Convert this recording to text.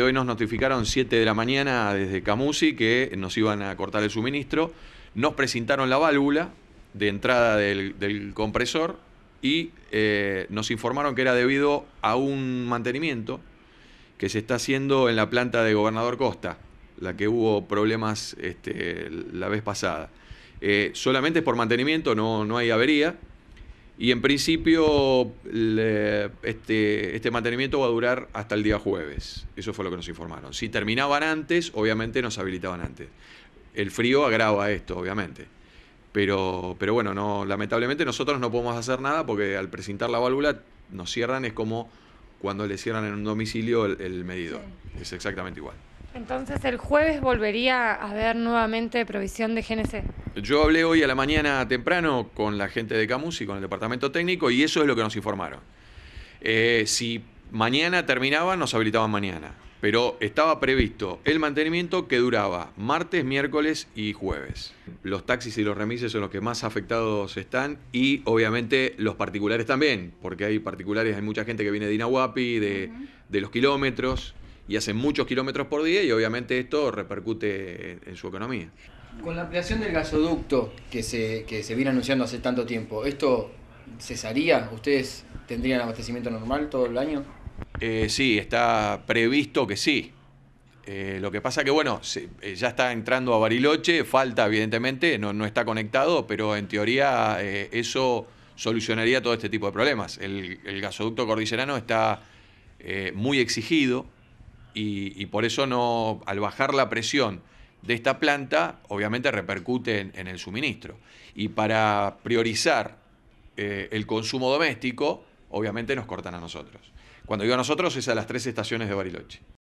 hoy nos notificaron 7 de la mañana desde Camusi que nos iban a cortar el suministro. Nos presentaron la válvula de entrada del, compresor y eh, nos informaron que era debido a un mantenimiento que se está haciendo en la planta de Gobernador Costa, la que hubo problemas este, la vez pasada. Eh, solamente es por mantenimiento, no hay avería. Y en principio, este, este mantenimiento va a durar hasta el día jueves. Eso fue lo que nos informaron. Si terminaban antes, obviamente nos habilitaban antes. El frío agrava esto, obviamente. Pero, pero bueno, no, lamentablemente nosotros no podemos hacer nada porque al presentar la válvula nos cierran, es como cuando le cierran en un domicilio el, medidor. Es exactamente igual. Entonces el jueves volvería a ver nuevamente provisión de GNC. Yo hablé hoy a la mañana temprano con la gente de Camus y con el departamento técnico y eso es lo que nos informaron. Eh, si mañana terminaban, nos habilitaban mañana, pero estaba previsto el mantenimiento que duraba martes, miércoles y jueves. Los taxis y los remises son los que más afectados están y obviamente los particulares también, porque hay particulares, hay mucha gente que viene de Inahuapi, de los kilómetros y hacen muchos kilómetros por día y obviamente esto repercute en su economía. Con la ampliación del gasoducto que se, que se viene anunciando hace tanto tiempo, ¿esto cesaría? ¿Ustedes tendrían abastecimiento normal todo el año? Eh, sí, está previsto que sí. Eh, lo que pasa que, bueno, eh, ya está entrando a Bariloche, falta evidentemente, no, está conectado, pero en teoría eh, eso solucionaría todo este tipo de problemas. el gasoducto cordillerano está muy exigido, y, por eso no, al bajar la presión de esta planta, obviamente repercute en, el suministro. Y para priorizar eh, el consumo doméstico, obviamente nos cortan a nosotros. Cuando digo a nosotros es a las tres estaciones de Bariloche.